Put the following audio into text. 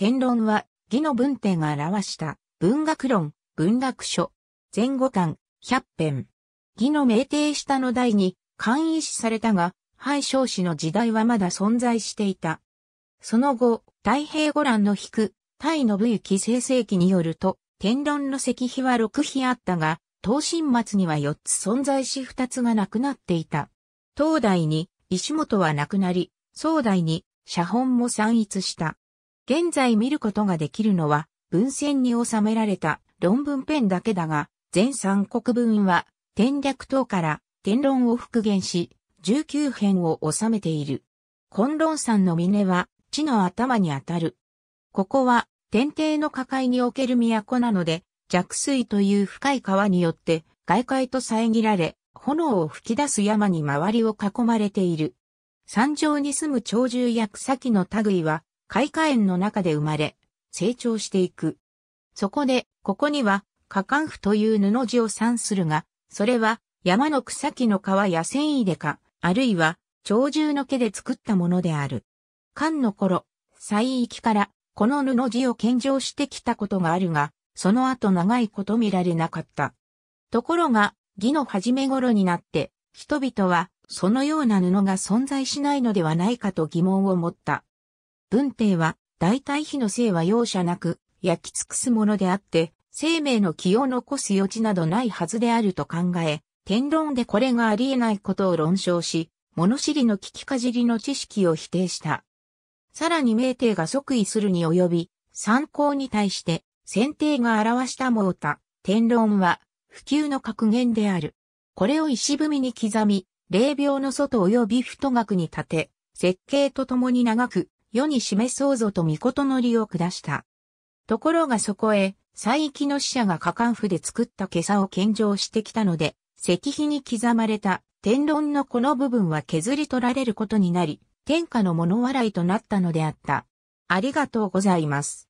天論は、義の文典が表した文学論、文学書、前後巻、百編。義の明帝下の代に、簡易視されたが、敗少子の時代はまだ存在していた。その後、太平五覧の引く、太信行生成記によると、天論の石碑は6碑あったが、東新末には4つ存在し2つがなくなっていた。東大に石本はなくなり、総大に写本も散逸した。現在見ることができるのは文献に収められた論文ペンだけだが、全三国文は天略等から天論を復元し、19編を収めている。昆論山の峰は地の頭にあたる。ここは天帝の下界における都なので、弱水という深い川によって外界と遮られ、炎を吹き出す山に周りを囲まれている。山上に住む鳥獣や草木の類は、開花園の中で生まれ、成長していく。そこで、ここには、花官布という布地を産するが、それは、山の草木の皮や繊維でか、あるいは、鳥獣の毛で作ったものである。漢の頃、西域から、この布地を献上してきたことがあるが、その後長いこと見られなかった。ところが、義の初め頃になって、人々は、そのような布が存在しないのではないかと疑問を持った。文帝は、大体火の性は容赦なく、焼き尽くすものであって、生命の気を残す余地などないはずであると考え、天論でこれがありえないことを論証し、物知りの聞きかじりの知識を否定した。さらに明帝が即位するに及び、参考に対して、先帝が表した毛た、天論は、普及の格言である。これを石踏みに刻み、霊廟の外及び太学に立て、設計とともに長く、世に示そうぞと御事のりを下した。ところがそこへ、西域の使者が過官府で作った袈裟を献上してきたので、石碑に刻まれた天論のこの部分は削り取られることになり、天下の物笑いとなったのであった。ありがとうございます。